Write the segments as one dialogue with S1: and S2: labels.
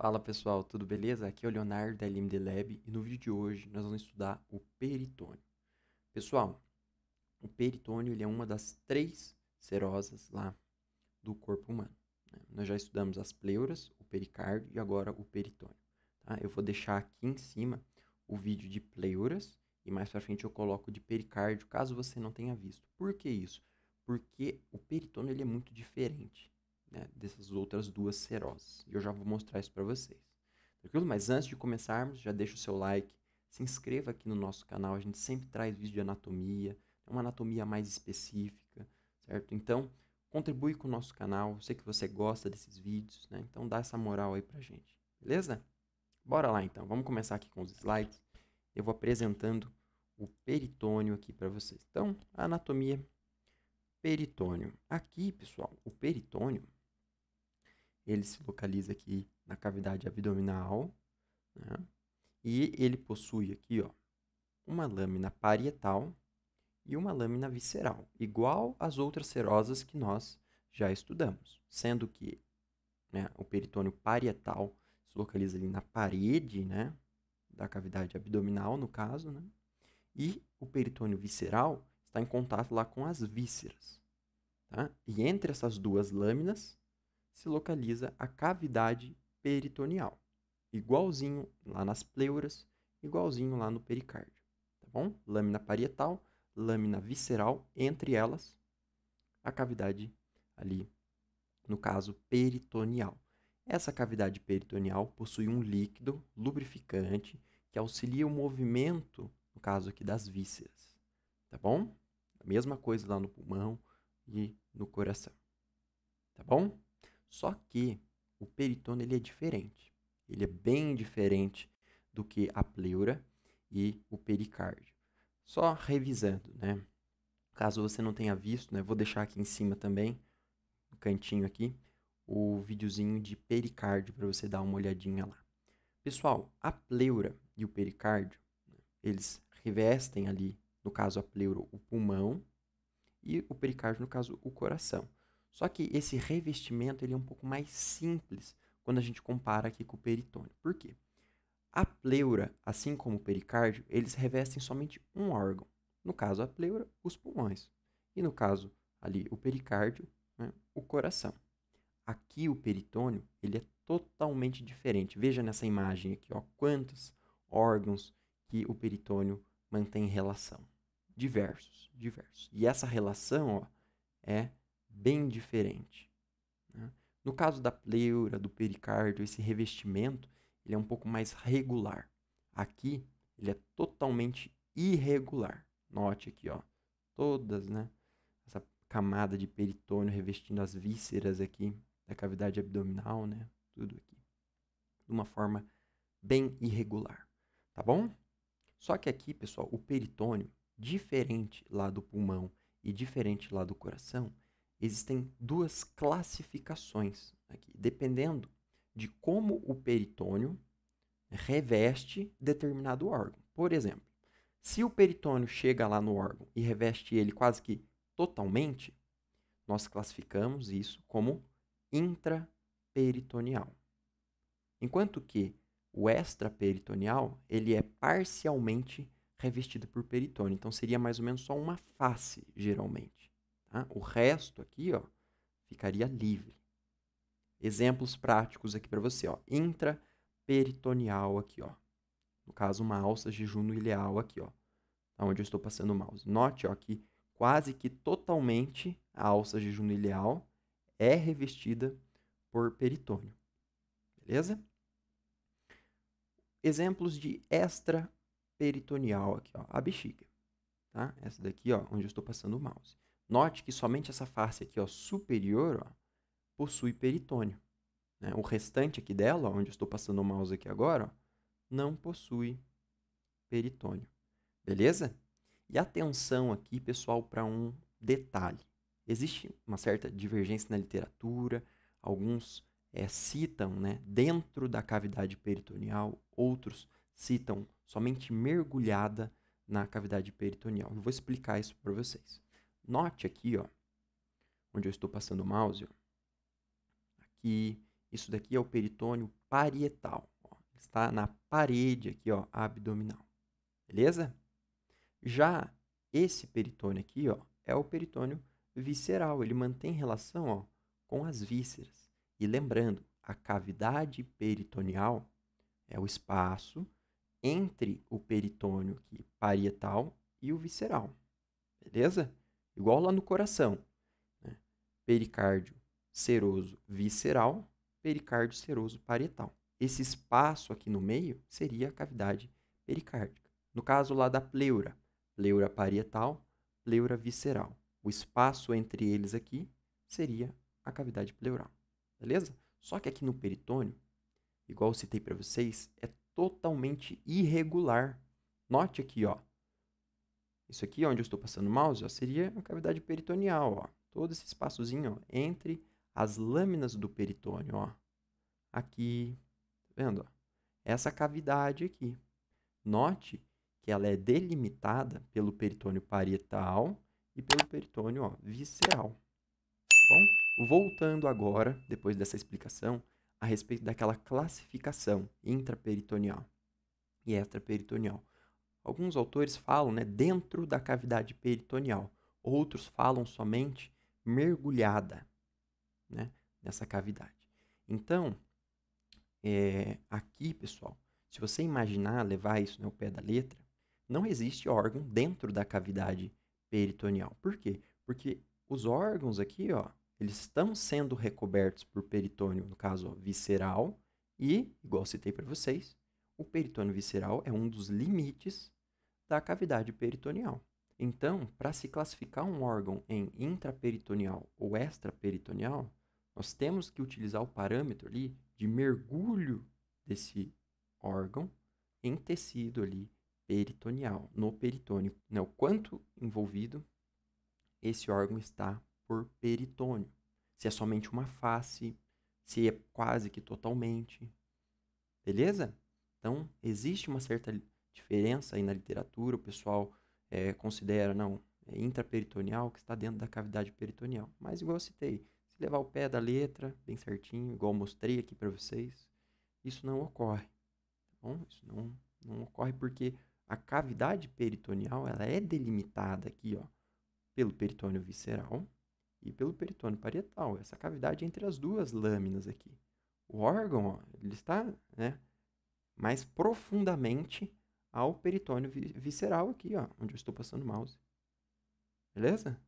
S1: Fala pessoal, tudo beleza? Aqui é o Leonardo da LMD Lab e no vídeo de hoje nós vamos estudar o peritônio. Pessoal, o peritônio ele é uma das três serosas lá do corpo humano. Né? Nós já estudamos as pleuras, o pericárdio e agora o peritônio. Tá? Eu vou deixar aqui em cima o vídeo de pleuras e mais para frente eu coloco de pericárdio caso você não tenha visto. Por que isso? Porque o peritônio ele é muito diferente né, dessas outras duas seroses. E eu já vou mostrar isso para vocês. Tranquilo? Mas antes de começarmos, já deixa o seu like, se inscreva aqui no nosso canal, a gente sempre traz vídeo de anatomia, é uma anatomia mais específica, certo? Então, contribui com o nosso canal, eu sei que você gosta desses vídeos, né? Então dá essa moral aí para gente, beleza? Bora lá então, vamos começar aqui com os slides. Eu vou apresentando o peritônio aqui para vocês. Então, a anatomia peritônio. Aqui, pessoal, o peritônio ele se localiza aqui na cavidade abdominal, né? e ele possui aqui ó, uma lâmina parietal e uma lâmina visceral, igual às outras serosas que nós já estudamos, sendo que né, o peritônio parietal se localiza ali na parede né, da cavidade abdominal, no caso, né? e o peritônio visceral está em contato lá com as vísceras. Tá? E entre essas duas lâminas se localiza a cavidade peritoneal, igualzinho lá nas pleuras, igualzinho lá no pericárdio, tá bom? Lâmina parietal, lâmina visceral, entre elas, a cavidade ali, no caso, peritoneal. Essa cavidade peritoneal possui um líquido lubrificante que auxilia o movimento, no caso aqui, das vísceras, tá bom? A mesma coisa lá no pulmão e no coração, tá bom? Só que o peritônio ele é diferente. Ele é bem diferente do que a pleura e o pericárdio. Só revisando, né? Caso você não tenha visto, né, vou deixar aqui em cima também, no cantinho aqui, o videozinho de pericárdio para você dar uma olhadinha lá. Pessoal, a pleura e o pericárdio, eles revestem ali, no caso a pleura, o pulmão e o pericárdio, no caso, o coração. Só que esse revestimento ele é um pouco mais simples quando a gente compara aqui com o peritônio. Por quê? A pleura, assim como o pericárdio, eles revestem somente um órgão. No caso, a pleura, os pulmões. E no caso ali, o pericárdio, né, o coração. Aqui o peritônio, ele é totalmente diferente. Veja nessa imagem aqui, ó, quantos órgãos que o peritônio mantém relação. Diversos, diversos. E essa relação, ó, é bem diferente. Né? No caso da pleura, do pericárdio, esse revestimento ele é um pouco mais regular. Aqui, ele é totalmente irregular. Note aqui, ó, todas, né? Essa camada de peritônio revestindo as vísceras aqui da cavidade abdominal, né? Tudo aqui. De uma forma bem irregular, tá bom? Só que aqui, pessoal, o peritônio, diferente lá do pulmão e diferente lá do coração, existem duas classificações aqui, dependendo de como o peritônio reveste determinado órgão. Por exemplo, se o peritônio chega lá no órgão e reveste ele quase que totalmente, nós classificamos isso como intraperitoneal. Enquanto que o extraperitoneal, ele é parcialmente revestido por peritônio, então seria mais ou menos só uma face, geralmente. Tá? O resto aqui ó, ficaria livre. Exemplos práticos aqui para você. Ó. Intraperitoneal aqui. Ó. No caso, uma alça jejum-ileal aqui. Ó, tá onde eu estou passando o mouse. Note ó, que quase que totalmente a alça jejum-ileal é revestida por peritônio. Beleza? Exemplos de extraperitoneal aqui, ó, a bexiga, tá? Essa daqui, ó, onde eu estou passando o mouse. Note que somente essa face aqui ó, superior ó, possui peritônio. Né? O restante aqui dela, onde eu estou passando o mouse aqui agora, ó, não possui peritônio. Beleza? E atenção aqui, pessoal, para um detalhe. Existe uma certa divergência na literatura, alguns é, citam né, dentro da cavidade peritoneal, outros citam somente mergulhada na cavidade peritoneal. Eu vou explicar isso para vocês. Note aqui, ó, onde eu estou passando o mouse, ó, aqui, isso daqui é o peritônio parietal. Ó, está na parede aqui, ó, abdominal. Beleza? Já esse peritônio aqui, ó, é o peritônio visceral. Ele mantém relação, ó, com as vísceras. E lembrando, a cavidade peritoneal é o espaço entre o peritônio aqui, parietal e o visceral. Beleza? Igual lá no coração. Né? Pericárdio seroso visceral, pericárdio seroso parietal. Esse espaço aqui no meio seria a cavidade pericárdica. No caso lá da pleura, pleura parietal, pleura visceral. O espaço entre eles aqui seria a cavidade pleural. Beleza? Só que aqui no peritônio, igual eu citei para vocês, é totalmente irregular. Note aqui, ó, isso aqui onde eu estou passando o mouse ó, seria a cavidade peritoneal. Ó. Todo esse espaçozinho ó, entre as lâminas do peritônio. Ó. Aqui, tá vendo? Ó? Essa cavidade aqui. Note que ela é delimitada pelo peritônio parietal e pelo peritônio ó, visceral. Tá bom, voltando agora, depois dessa explicação, a respeito daquela classificação intraperitoneal e extraperitoneal. Alguns autores falam né, dentro da cavidade peritoneal, outros falam somente mergulhada né, nessa cavidade. Então, é, aqui, pessoal, se você imaginar levar isso né, ao pé da letra, não existe órgão dentro da cavidade peritoneal. Por quê? Porque os órgãos aqui, ó, eles estão sendo recobertos por peritônio, no caso, ó, visceral e, igual citei para vocês, o peritônio visceral é um dos limites da cavidade peritoneal. Então, para se classificar um órgão em intraperitoneal ou extraperitoneal, nós temos que utilizar o parâmetro ali de mergulho desse órgão em tecido ali peritoneal, no peritônio, né? o quanto envolvido esse órgão está por peritônio. Se é somente uma face, se é quase que totalmente. Beleza? Então, existe uma certa diferença aí na literatura, o pessoal é, considera, não, é intraperitoneal que está dentro da cavidade peritoneal. Mas, igual eu citei, se levar o pé da letra, bem certinho, igual mostrei aqui para vocês, isso não ocorre. Tá bom? Isso não, não ocorre porque a cavidade peritoneal ela é delimitada aqui, ó, pelo peritônio visceral e pelo peritônio parietal. Essa cavidade é entre as duas lâminas aqui. O órgão, ó, ele está, né, mais profundamente ao peritônio visceral aqui, ó, onde eu estou passando o mouse. Beleza?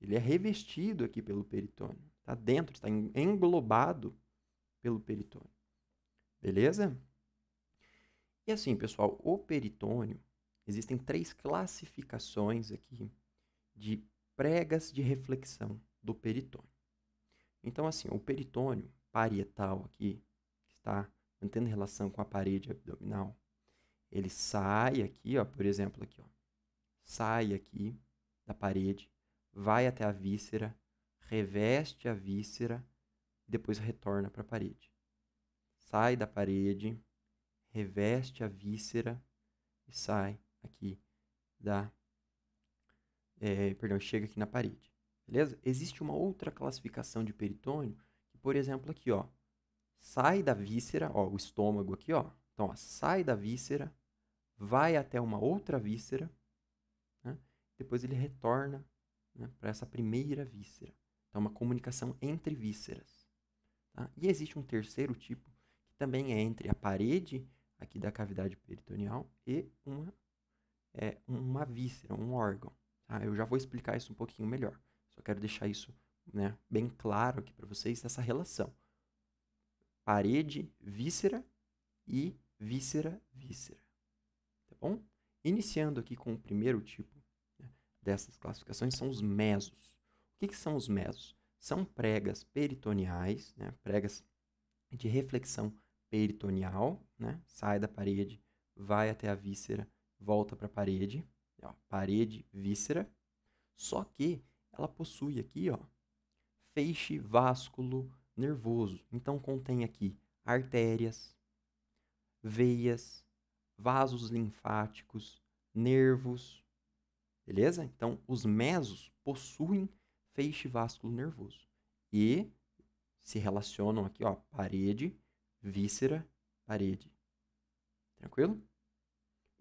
S1: Ele é revestido aqui pelo peritônio. Está dentro, está englobado pelo peritônio. Beleza? E assim, pessoal, o peritônio, existem três classificações aqui de pregas de reflexão do peritônio. Então, assim, o peritônio parietal aqui, que está mantendo relação com a parede abdominal, ele sai aqui, ó, por exemplo, aqui, ó, sai aqui da parede, vai até a víscera, reveste a víscera e depois retorna para a parede. Sai da parede, reveste a víscera e sai aqui da. É, perdão, chega aqui na parede. Beleza? Existe uma outra classificação de peritônio, que, por exemplo, aqui, ó, sai da víscera, ó, o estômago aqui, ó. Então, ó, sai da víscera, vai até uma outra víscera, né? depois ele retorna né, para essa primeira víscera. Então, uma comunicação entre vísceras. Tá? E existe um terceiro tipo, que também é entre a parede aqui da cavidade peritoneal e uma, é, uma víscera, um órgão. Tá? Eu já vou explicar isso um pouquinho melhor. Só quero deixar isso né, bem claro aqui para vocês, essa relação parede, víscera e víscera, víscera. Tá bom? Iniciando aqui com o primeiro tipo né, dessas classificações são os mesos. O que, que são os mesos? São pregas peritoneais, né, pregas de reflexão peritoneal, né, sai da parede, vai até a víscera, volta para a parede, ó, parede, víscera. Só que ela possui aqui ó, feixe vásculo nervoso. Então contém aqui artérias, veias, vasos linfáticos, nervos. Beleza? Então os mesos possuem feixe vascular nervoso e se relacionam aqui, ó, parede, víscera, parede. Tranquilo?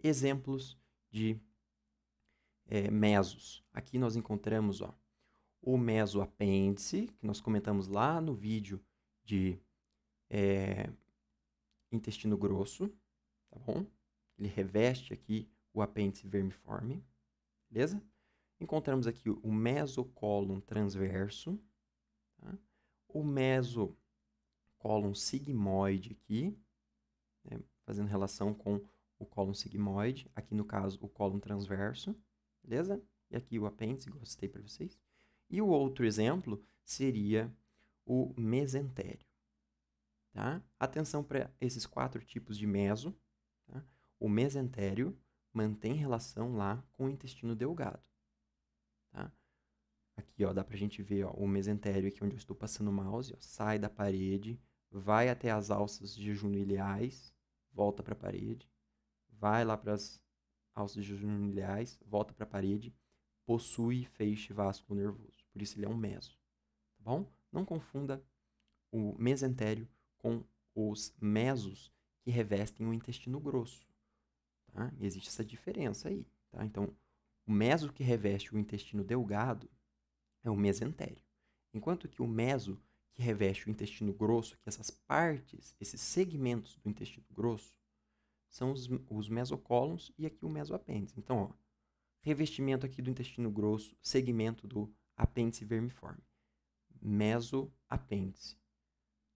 S1: Exemplos de é, mesos. Aqui nós encontramos, ó, o mesoapêndice, que nós comentamos lá no vídeo de é, intestino grosso, tá bom? Ele reveste aqui o apêndice vermiforme, beleza? Encontramos aqui o mesocólon transverso, tá? o mesocólon sigmoide aqui, né? fazendo relação com o cólon sigmoide, aqui no caso o cólon transverso, beleza? E aqui o apêndice, gostei para vocês. E o outro exemplo seria o mesentério. Tá? Atenção para esses quatro tipos de meso. Tá? O mesentério mantém relação lá com o intestino delgado. Tá? Aqui ó, dá para a gente ver ó, o mesentério aqui onde eu estou passando o mouse. Ó, sai da parede, vai até as alças de volta para a parede, vai lá para as alças de volta para a parede, possui feixe vasculo nervoso. Por isso ele é um meso. Tá bom? Não confunda o mesentério com os mesos que revestem o intestino grosso. Tá? Existe essa diferença aí. Tá? Então, o meso que reveste o intestino delgado é o mesentério, enquanto que o meso que reveste o intestino grosso, que essas partes, esses segmentos do intestino grosso, são os, os mesocólons e aqui o mesoapêndice. Então, ó, revestimento aqui do intestino grosso, segmento do apêndice vermiforme. Mesoapêndice.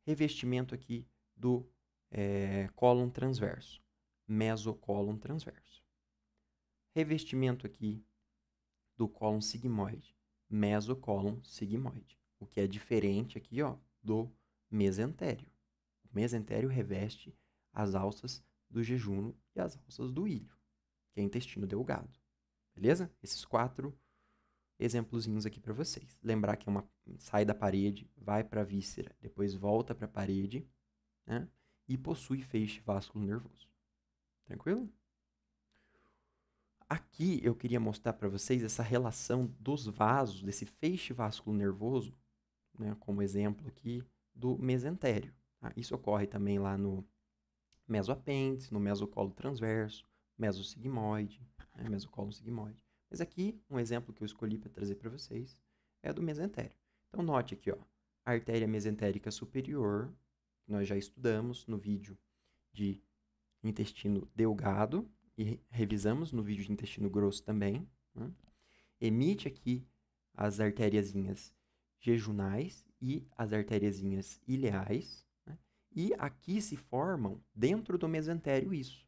S1: Revestimento aqui do é, cólon transverso. Mesocólon transverso. Revestimento aqui do cólon sigmoide. Mesocólon sigmoide. O que é diferente aqui ó, do mesentério. O mesentério reveste as alças do jejuno e as alças do ilho, que é intestino delgado. Beleza? Esses quatro exemplozinhos aqui para vocês. Lembrar que é uma sai da parede, vai para a víscera, depois volta para a parede, né? E possui feixe vasculo nervoso. Tranquilo? Aqui eu queria mostrar para vocês essa relação dos vasos, desse feixe vasculo nervoso, né, como exemplo aqui, do mesentério. Tá? Isso ocorre também lá no mesoapêndice, no mesocolo transverso, mesosigmoide, né, mesocolo sigmoide. Mas aqui, um exemplo que eu escolhi para trazer para vocês é do mesentério. Então, note aqui, ó, a artéria mesentérica superior, que nós já estudamos no vídeo de intestino delgado, e revisamos no vídeo de intestino grosso também, né? emite aqui as artériazinhas jejunais e as artériazinhas ileais, né? e aqui se formam dentro do mesentério isso,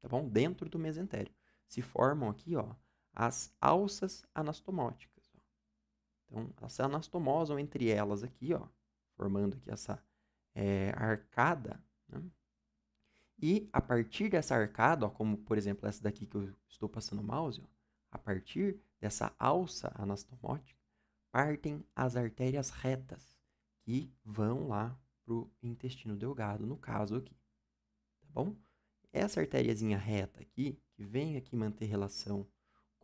S1: tá bom? Dentro do mesentério. Se formam aqui, ó, as alças anastomóticas. Ó. Então, elas se anastomosam entre elas aqui, ó, formando aqui essa é, arcada. Né? E a partir dessa arcada, ó, como por exemplo essa daqui que eu estou passando o mouse, ó, a partir dessa alça anastomótica, partem as artérias retas que vão lá para o intestino delgado, no caso aqui. Tá bom? Essa artériazinha reta aqui, que vem aqui manter relação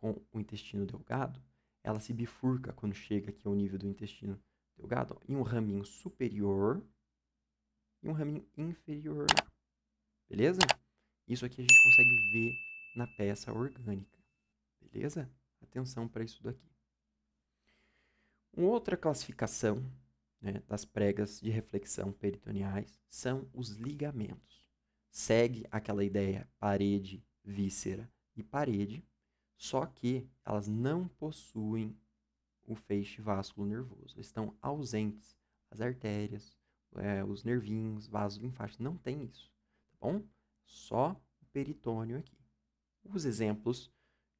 S1: com o intestino delgado, ela se bifurca quando chega aqui ao nível do intestino delgado, em um raminho superior e um raminho inferior. Beleza? Isso aqui a gente consegue ver na peça orgânica. Beleza? Atenção para isso daqui. Uma outra classificação né, das pregas de reflexão peritoneais são os ligamentos. Segue aquela ideia parede, víscera e parede, só que elas não possuem o feixe vasculo nervoso, estão ausentes. As artérias, é, os nervinhos, vasos linfáticos, não tem isso, tá bom? Só o peritônio aqui. Os exemplos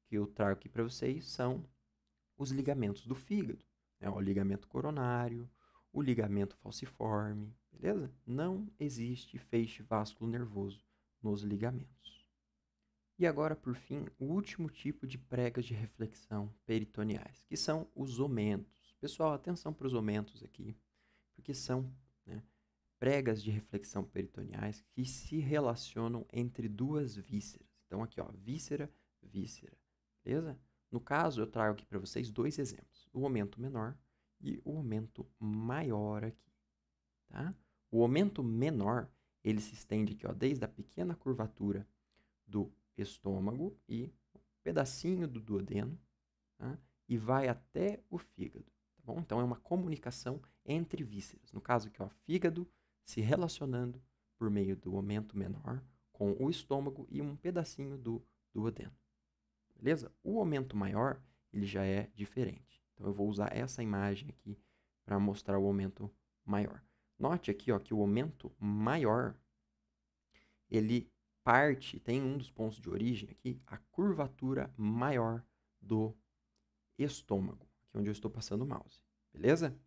S1: que eu trago aqui para vocês são os ligamentos do fígado, né? o ligamento coronário, o ligamento falciforme, beleza? Não existe feixe vasculo nervoso nos ligamentos. E agora, por fim, o último tipo de pregas de reflexão peritoneais, que são os omentos. Pessoal, atenção para os omentos aqui, porque são né, pregas de reflexão peritoneais que se relacionam entre duas vísceras. Então, aqui, ó, víscera, víscera. Beleza? No caso, eu trago aqui para vocês dois exemplos: o aumento menor e o aumento maior aqui. Tá? O aumento menor ele se estende aqui, ó, desde a pequena curvatura do estômago e um pedacinho do duodeno tá? e vai até o fígado. Tá bom? Então é uma comunicação entre vísceras. No caso que é o fígado se relacionando por meio do aumento menor com o estômago e um pedacinho do duodeno. Beleza? O aumento maior ele já é diferente. Então eu vou usar essa imagem aqui para mostrar o aumento maior. Note aqui ó, que o aumento maior ele parte, tem um dos pontos de origem aqui, a curvatura maior do estômago, é onde eu estou passando o mouse, beleza?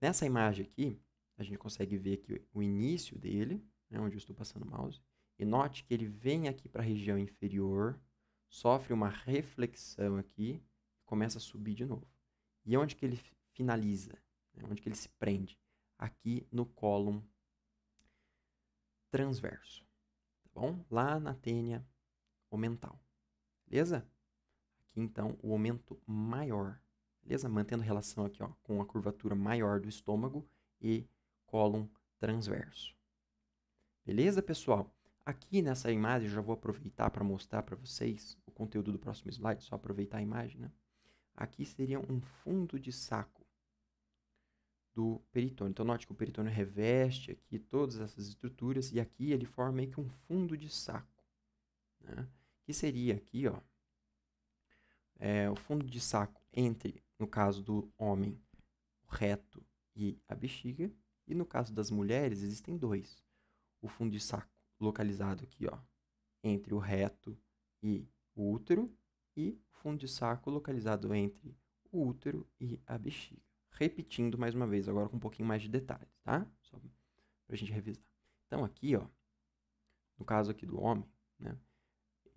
S1: Nessa imagem aqui, a gente consegue ver aqui o início dele, né, onde eu estou passando o mouse, e note que ele vem aqui para a região inferior, sofre uma reflexão aqui, começa a subir de novo. E é onde que ele finaliza? Né, onde que ele se prende? Aqui no cólon transverso bom? Lá na tênia aumental, beleza? Aqui então o aumento maior, beleza? Mantendo relação aqui ó, com a curvatura maior do estômago e cólon transverso. Beleza, pessoal? Aqui nessa imagem, já vou aproveitar para mostrar para vocês o conteúdo do próximo slide, só aproveitar a imagem, né? Aqui seria um fundo de saco do peritônio. Então, note que o peritônio reveste aqui todas essas estruturas e aqui ele forma meio que um fundo de saco, né? que seria aqui, ó, é, o fundo de saco entre, no caso do homem, o reto e a bexiga, e no caso das mulheres existem dois. O fundo de saco localizado aqui, ó, entre o reto e o útero, e o fundo de saco localizado entre o útero e a bexiga repetindo mais uma vez, agora com um pouquinho mais de detalhes, tá? Só pra gente revisar. Então aqui, ó, no caso aqui do homem, né?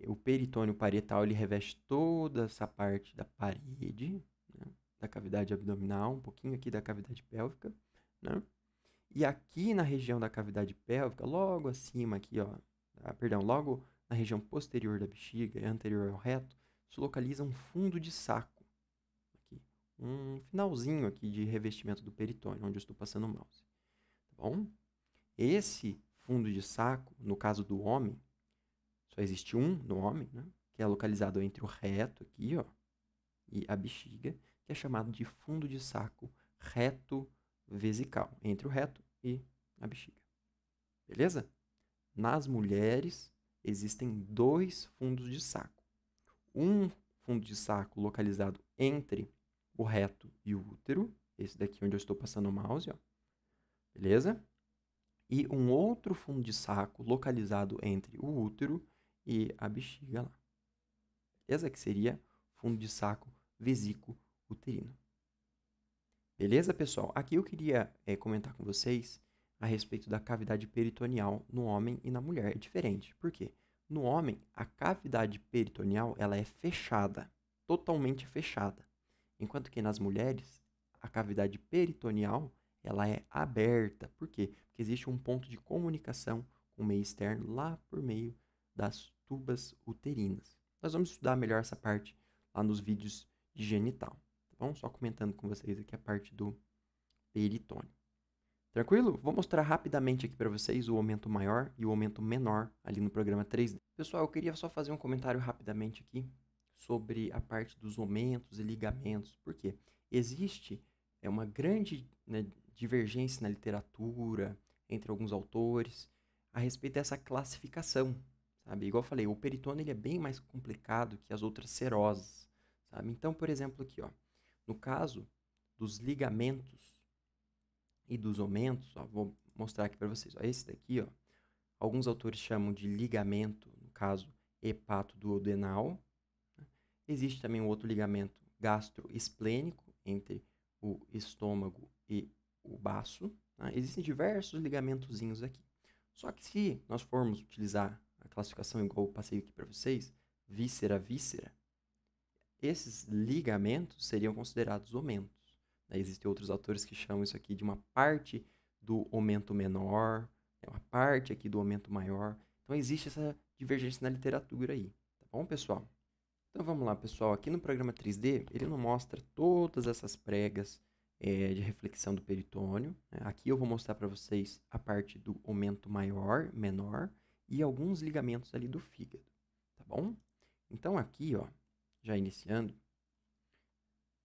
S1: O peritônio parietal, ele reveste toda essa parte da parede, né? da cavidade abdominal, um pouquinho aqui da cavidade pélvica, né? E aqui na região da cavidade pélvica, logo acima aqui, ó, ah, perdão, logo na região posterior da bexiga, anterior ao reto, se localiza um fundo de saco, um finalzinho aqui de revestimento do peritônio, onde eu estou passando o mouse. Tá bom? Esse fundo de saco, no caso do homem, só existe um no homem, né? que é localizado entre o reto aqui ó, e a bexiga, que é chamado de fundo de saco reto vesical, entre o reto e a bexiga. Beleza? Nas mulheres, existem dois fundos de saco. Um fundo de saco localizado entre o reto e o útero, esse daqui onde eu estou passando o mouse, ó. beleza? E um outro fundo de saco localizado entre o útero e a bexiga lá, beleza? Que seria fundo de saco vesículo uterino. Beleza, pessoal? Aqui eu queria é, comentar com vocês a respeito da cavidade peritoneal no homem e na mulher. É diferente. Por quê? No homem, a cavidade peritoneal ela é fechada, totalmente fechada. Enquanto que nas mulheres, a cavidade peritoneal ela é aberta. Por quê? Porque existe um ponto de comunicação com o meio externo lá por meio das tubas uterinas. Nós vamos estudar melhor essa parte lá nos vídeos de genital, tá bom? Só comentando com vocês aqui a parte do peritônio. Tranquilo? Vou mostrar rapidamente aqui para vocês o aumento maior e o aumento menor ali no programa 3D. Pessoal, eu queria só fazer um comentário rapidamente aqui sobre a parte dos aumentos e ligamentos, porque existe é uma grande né, divergência na literatura entre alguns autores a respeito dessa classificação, sabe? Igual eu falei, o peritônio ele é bem mais complicado que as outras serosas, sabe? Então, por exemplo, aqui, ó, no caso dos ligamentos e dos aumentos, ó, vou mostrar aqui para vocês, ó, esse daqui, ó, alguns autores chamam de ligamento, no caso, hepato duodenal, Existe também um outro ligamento gastroesplênico entre o estômago e o baço. Né? Existem diversos ligamentozinhos aqui. Só que se nós formos utilizar a classificação igual eu passei aqui para vocês, víscera víscera, esses ligamentos seriam considerados omentos. Né? Existem outros autores que chamam isso aqui de uma parte do aumento menor, né? uma parte aqui do aumento maior. Então existe essa divergência na literatura aí, tá bom, pessoal? Então vamos lá, pessoal. Aqui no programa 3D, ele não mostra todas essas pregas é, de reflexão do peritônio. Né? Aqui eu vou mostrar para vocês a parte do aumento maior, menor e alguns ligamentos ali do fígado, tá bom? Então aqui, ó, já iniciando,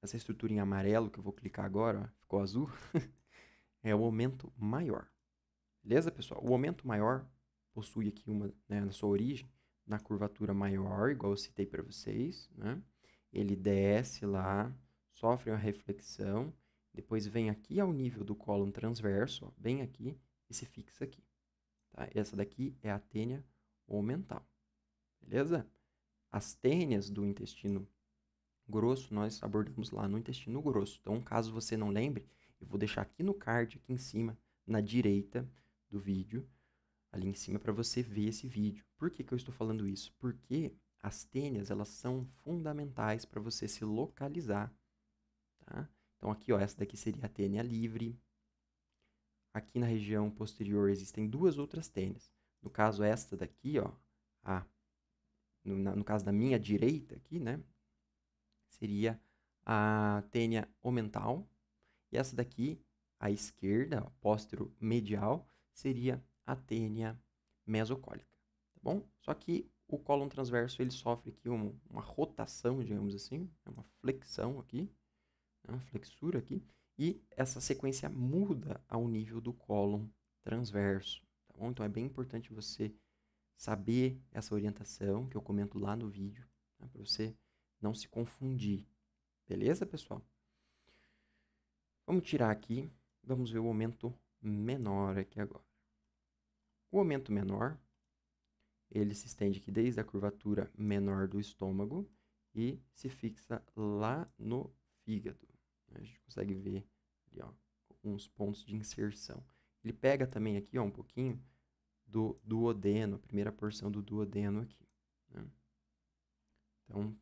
S1: essa estrutura em amarelo que eu vou clicar agora, ó, ficou azul, é o aumento maior. Beleza, pessoal? O aumento maior possui aqui uma, né, na sua origem, na curvatura maior, igual eu citei para vocês, né? Ele desce lá, sofre uma reflexão, depois vem aqui ao nível do colo transverso, ó, bem aqui, e se fixa aqui. Tá? Essa daqui é a tênia omental, beleza? As tênias do intestino grosso nós abordamos lá no intestino grosso. Então, caso você não lembre, eu vou deixar aqui no card, aqui em cima, na direita do vídeo, ali em cima, para você ver esse vídeo. Por que, que eu estou falando isso? Porque as tênias, elas são fundamentais para você se localizar, tá? Então, aqui, ó, essa daqui seria a tênia livre. Aqui na região posterior existem duas outras tênias. No caso, esta daqui, ó, a, no, na, no caso da minha direita aqui, né, seria a tênia omental. E essa daqui, à esquerda, póstero medial, seria a tênia mesocólica bom? Só que o cólon transverso ele sofre aqui uma, uma rotação, digamos assim, né, uma flexão aqui, né, uma flexura aqui, e essa sequência muda ao nível do cólon transverso, tá bom? Então é bem importante você saber essa orientação que eu comento lá no vídeo, né, para você não se confundir, beleza, pessoal? Vamos tirar aqui, vamos ver o aumento menor aqui agora. O aumento menor ele se estende aqui desde a curvatura menor do estômago e se fixa lá no fígado. A gente consegue ver ali, ó, uns pontos de inserção. Ele pega também aqui ó, um pouquinho do duodeno, a primeira porção do duodeno aqui. Né? Então,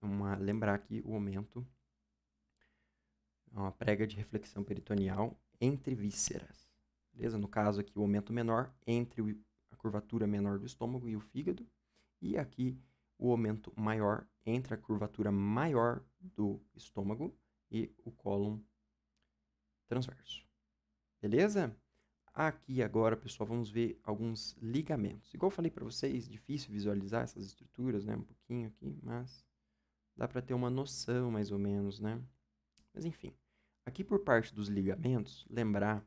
S1: uma, lembrar aqui o aumento, é uma prega de reflexão peritoneal entre vísceras. Beleza? No caso aqui, o aumento menor entre o curvatura menor do estômago e o fígado, e aqui o aumento maior entre a curvatura maior do estômago e o cólon transverso. Beleza? Aqui agora, pessoal, vamos ver alguns ligamentos. Igual eu falei para vocês, difícil visualizar essas estruturas, né? Um pouquinho aqui, mas dá para ter uma noção mais ou menos, né? Mas enfim, aqui por parte dos ligamentos, lembrar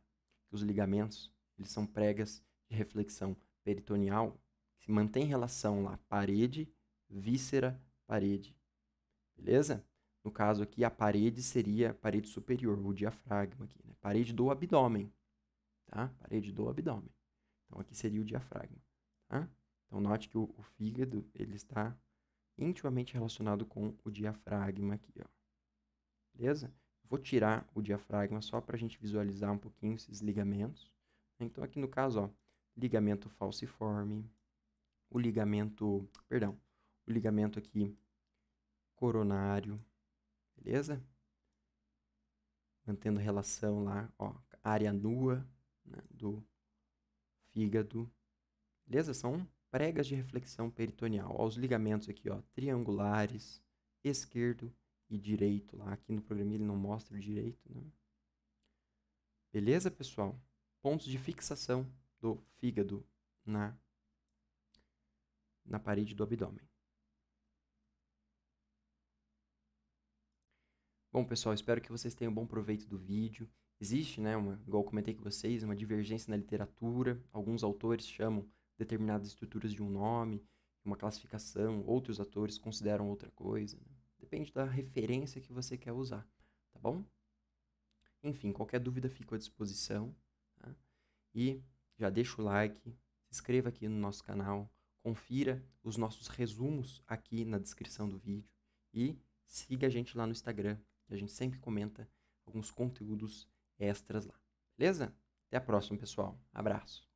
S1: que os ligamentos, eles são pregas de reflexão peritoneal que mantém relação lá parede, víscera, parede. Beleza? No caso aqui, a parede seria a parede superior, o diafragma aqui, né? Parede do abdômen, tá? Parede do abdômen. Então, aqui seria o diafragma, tá? Então, note que o, o fígado, ele está intimamente relacionado com o diafragma aqui, ó. Beleza? Vou tirar o diafragma só para a gente visualizar um pouquinho esses ligamentos. Então, aqui no caso, ó, ligamento falciforme, o ligamento, perdão, o ligamento aqui coronário, beleza? Mantendo relação lá, ó, área nua né, do fígado, beleza? São pregas de reflexão peritoneal, ó, os ligamentos aqui, ó, triangulares, esquerdo e direito lá. Aqui no programa ele não mostra o direito, né? Beleza, pessoal? Pontos de fixação do fígado na, na parede do abdômen. Bom, pessoal, espero que vocês tenham bom proveito do vídeo. Existe, né, uma, igual comentei com vocês, uma divergência na literatura. Alguns autores chamam determinadas estruturas de um nome, uma classificação, outros autores consideram outra coisa. Né? Depende da referência que você quer usar, tá bom? Enfim, qualquer dúvida fico à disposição. Tá? E já deixa o like, se inscreva aqui no nosso canal, confira os nossos resumos aqui na descrição do vídeo e siga a gente lá no Instagram, que a gente sempre comenta alguns conteúdos extras lá. Beleza? Até a próxima, pessoal. Abraço.